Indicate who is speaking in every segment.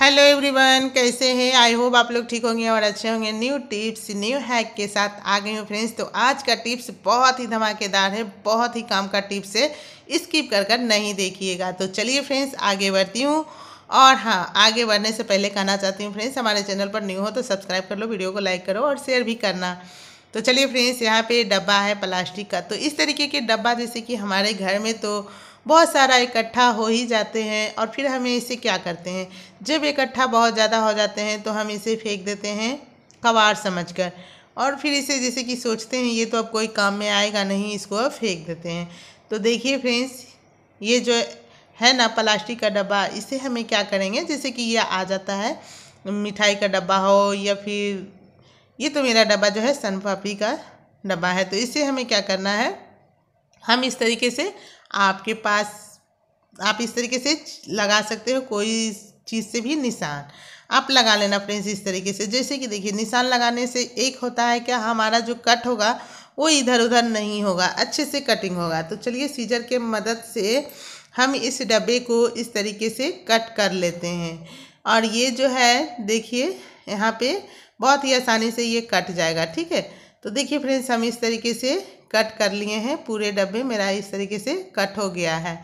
Speaker 1: hello everyone कैसे हैं I hope आप लोग ठीक होंगे और अच्छे होंगे न्यू टिप्स न्यू हैक के साथ आ गई हूँ फ्रेंड्स तो आज का टिप्स बहुत ही धमाकेदार है बहुत ही काम का टिप्स है स्किप कर कर नहीं देखिएगा तो चलिए फ्रेंड्स आगे बढ़ती हूँ और हाँ आगे बढ़ने से पहले कहना चाहती हूँ फ्रेंड्स हमारे चैनल पर न्यू हो तो सब्सक्राइब कर लो वीडियो को लाइक करो और शेयर भी करना तो चलिए फ्रेंड्स यहाँ पर डब्बा है प्लास्टिक का तो इस तरीके के डब्बा जैसे कि हमारे घर में तो बहुत सारा इकट्ठा हो ही जाते हैं और फिर हमें इसे क्या करते हैं जब इकट्ठा बहुत ज़्यादा हो जाते हैं तो हम इसे फेंक देते हैं कबाड़ समझकर और फिर इसे जैसे कि सोचते हैं ये तो अब कोई काम में आएगा नहीं इसको अब फेंक देते हैं तो देखिए फ्रेंड्स ये जो है ना प्लास्टिक का डब्बा इसे हमें क्या करेंगे जैसे कि ये आ जाता है मिठाई का डब्बा हो या फिर ये तो मेरा डब्बा जो है पापी का डब्बा है तो इसे हमें क्या करना है हम इस तरीके से आपके पास आप इस तरीके से लगा सकते हो कोई चीज़ से भी निशान आप लगा लेना फ्रेंड्स इस तरीके से जैसे कि देखिए निशान लगाने से एक होता है क्या हमारा जो कट होगा वो इधर उधर नहीं होगा अच्छे से कटिंग होगा तो चलिए सीजर के मदद से हम इस डब्बे को इस तरीके से कट कर लेते हैं और ये जो है देखिए यहाँ पे बहुत ही आसानी से ये कट जाएगा ठीक है तो देखिए फ्रेंड्स हम इस तरीके से कट कर लिए हैं पूरे डब्बे मेरा इस तरीके से कट हो गया है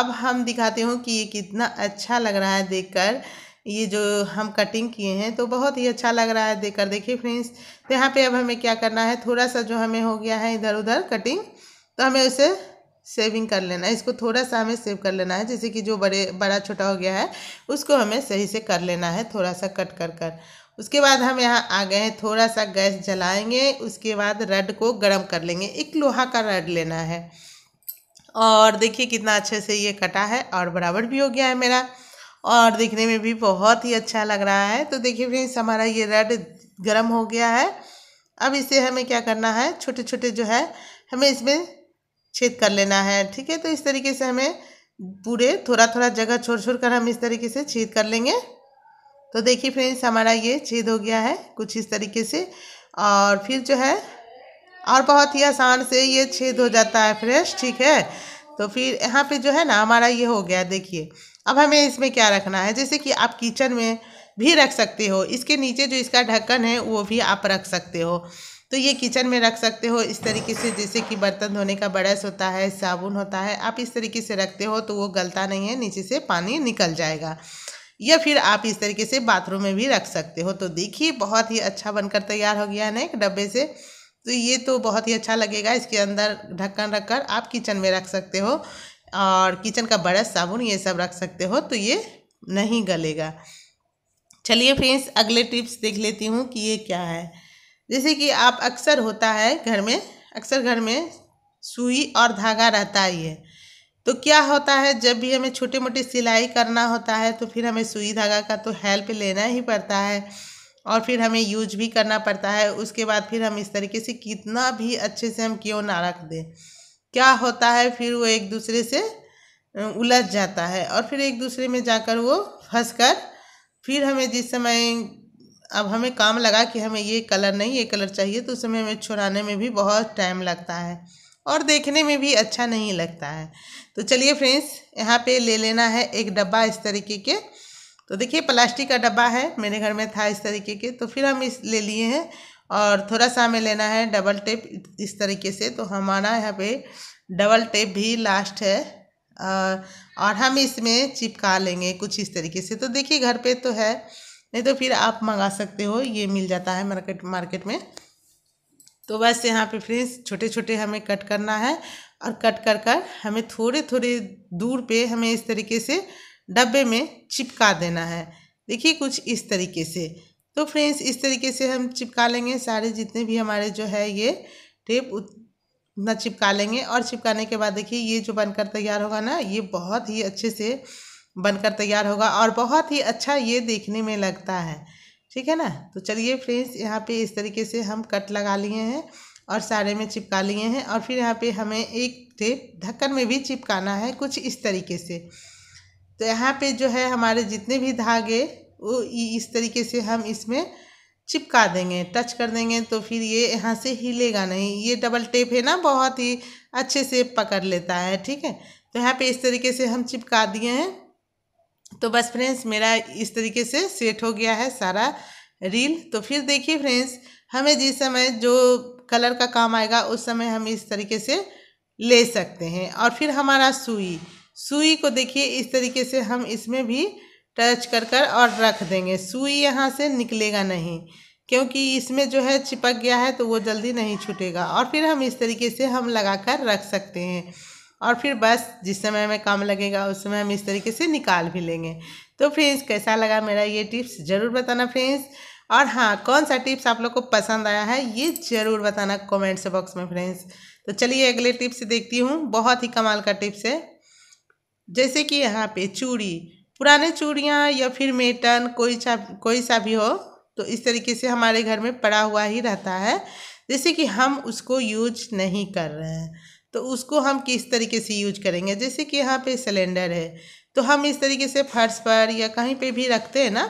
Speaker 1: अब हम दिखाते हूँ कि ये कितना अच्छा लग रहा है देखकर ये जो हम कटिंग किए हैं तो बहुत ही अच्छा लग रहा है देखकर देखिए फ्रेंड्स तो यहाँ पे अब हमें क्या करना है थोड़ा सा जो हमें हो गया है इधर उधर कटिंग तो हमें उसे सेविंग कर लेना है इसको थोड़ा सा हमें सेव कर लेना है जैसे कि जो बड़े बड़ा छोटा हो गया है उसको हमें सही से कर लेना है थोड़ा सा कट कर कर उसके बाद हम यहाँ आ गए थोड़ा सा गैस जलाएंगे उसके बाद रड को गर्म कर लेंगे एक लोहा का रड लेना है और देखिए कितना अच्छे से ये कटा है और बराबर भी हो गया है मेरा और दिखने में भी बहुत ही अच्छा लग रहा है तो देखिए फ्रेंड्स हमारा ये रेड गर्म हो गया है अब इसे हमें क्या करना है छोटे छोटे जो है हमें इसमें छेद कर लेना है ठीक है तो इस तरीके से हमें पूरे थोड़ा थोड़ा जगह छोड़ छोड़ कर हम इस तरीके से छेद कर लेंगे तो देखिए फ्रेंड्स हमारा ये छेद हो गया है कुछ इस तरीके से और फिर जो है और बहुत ही आसान से ये छेद हो जाता है फ्रेश ठीक है तो फिर यहाँ पे जो है ना हमारा ये हो गया देखिए अब हमें इसमें क्या रखना है जैसे कि आप किचन में भी रख सकते हो इसके नीचे जो इसका ढक्कन है वो भी आप रख सकते हो तो ये किचन में रख सकते हो इस तरीके से जैसे कि बर्तन धोने का ब्रश होता है साबुन होता है आप इस तरीके से रखते हो तो वो गलता नहीं है नीचे से पानी निकल जाएगा या फिर आप इस तरीके से बाथरूम में भी रख सकते हो तो देखिए बहुत ही अच्छा बनकर तैयार हो गया है ना एक डब्बे से तो ये तो बहुत ही अच्छा लगेगा इसके अंदर ढक्कन रखकर आप किचन में रख सकते हो और किचन का बड़ा साबुन ये सब रख सकते हो तो ये नहीं गलेगा चलिए फ्रेंड्स अगले टिप्स देख लेती हूँ कि ये क्या है जैसे कि आप अक्सर होता है घर में अक्सर घर में सुई और धागा रहता ही है तो क्या होता है जब भी हमें छोटी मोटी सिलाई करना होता है तो फिर हमें सुई धागा का तो हेल्प लेना ही पड़ता है और फिर हमें यूज भी करना पड़ता है उसके बाद फिर हम इस तरीके से कितना भी अच्छे से हम क्यों ना रख दें क्या होता है फिर वो एक दूसरे से उलझ जाता है और फिर एक दूसरे में जाकर वो फंस कर फिर हमें जिस समय अब हमें काम लगा कि हमें ये कलर नहीं ये कलर चाहिए तो उस समय हमें छुड़ाने में भी बहुत टाइम लगता है और देखने में भी अच्छा नहीं लगता है तो चलिए फ्रेंड्स यहाँ पे ले लेना है एक डब्बा इस तरीके के तो देखिए प्लास्टिक का डब्बा है मेरे घर में था इस तरीके के तो फिर हम इस ले लिए हैं और थोड़ा सा हमें लेना है डबल टेप इस तरीके से तो हमारा यहाँ पे डबल टेप भी लास्ट है और हम इसमें चिपका लेंगे कुछ इस तरीके से तो देखिए घर पे तो है नहीं तो फिर आप मंगा सकते हो ये मिल जाता है मार्केट मार्केट में तो बस यहाँ पे फ्रेंड्स छोटे छोटे हमें कट करना है और कट कर कर हमें थोड़े थोड़े दूर पे हमें इस तरीके से डब्बे में चिपका देना है देखिए कुछ इस तरीके से तो फ्रेंड्स इस तरीके से हम चिपका लेंगे सारे जितने भी हमारे जो है ये टेप उतना चिपका लेंगे और चिपकाने के बाद देखिए ये जो बनकर तैयार होगा ना ये बहुत ही अच्छे से बनकर तैयार होगा और बहुत ही अच्छा ये देखने में लगता है ठीक है ना तो चलिए फ्रेंड्स यहाँ पे इस तरीके से हम कट लगा लिए हैं और सारे में चिपका लिए हैं और फिर यहाँ पे हमें एक टेप ढक्कन में भी चिपकाना है कुछ इस तरीके से तो यहाँ पे जो है हमारे जितने भी धागे वो इस तरीके से हम इसमें चिपका देंगे टच कर देंगे तो फिर ये यहाँ से हिलेगा नहीं ये डबल टेप है ना बहुत ही अच्छे से पकड़ लेता है ठीक है तो यहाँ पे इस तरीके से हम चिपका दिए हैं तो बस फ्रेंड्स मेरा इस तरीके से सेट हो गया है सारा रील तो फिर देखिए फ्रेंड्स हमें जिस समय जो कलर का काम आएगा उस समय हम इस तरीके से ले सकते हैं और फिर हमारा सुई सुई को देखिए इस तरीके से हम इसमें भी टच कर कर और रख देंगे सुई यहाँ से निकलेगा नहीं क्योंकि इसमें जो है चिपक गया है तो वो जल्दी नहीं छूटेगा और फिर हम इस तरीके से हम लगा कर रख सकते हैं और फिर बस जिस समय में काम लगेगा उस समय हम इस तरीके से निकाल भी लेंगे तो फ्रेंड्स कैसा लगा मेरा ये टिप्स ज़रूर बताना फ्रेंड्स और हाँ कौन सा टिप्स आप लोग को पसंद आया है ये ज़रूर बताना कमेंट्स बॉक्स में फ्रेंड्स तो चलिए अगले टिप्स देखती हूँ बहुत ही कमाल का टिप्स है जैसे कि यहाँ पे चूड़ी पुराने चूड़ियाँ या फिर मेटन कोई सा कोई सा भी हो तो इस तरीके से हमारे घर में पड़ा हुआ ही रहता है जैसे कि हम उसको यूज नहीं कर रहे हैं तो उसको हम किस तरीके से यूज करेंगे जैसे कि यहाँ पे सिलेंडर है तो हम इस तरीके से फर्श पर या कहीं पे भी रखते हैं ना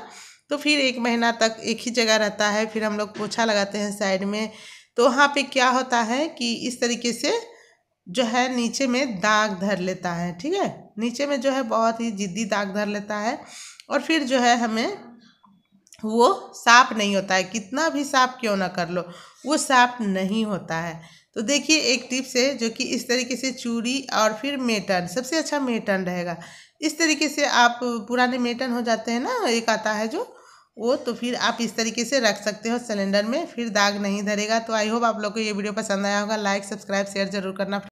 Speaker 1: तो फिर एक महीना तक एक ही जगह रहता है फिर हम लोग पोछा लगाते हैं साइड में तो वहाँ पे क्या होता है कि इस तरीके से जो है नीचे में दाग धर लेता है ठीक है नीचे में जो है बहुत ही ज़िद्दी दाग धर लेता है और फिर जो है हमें वो साफ नहीं होता है कितना भी साफ क्यों ना कर लो वो साफ नहीं होता है तो देखिए एक टिप्स है जो कि इस तरीके से चूड़ी और फिर मेटन सबसे अच्छा मेटन रहेगा इस तरीके से आप पुराने मेटन हो जाते हैं ना एक आता है जो वो तो फिर आप इस तरीके से रख सकते हो सिलेंडर में फिर दाग नहीं धरेगा तो आई होप आप लोग को ये वीडियो पसंद आया होगा लाइक सब्सक्राइब शेयर जरूर करना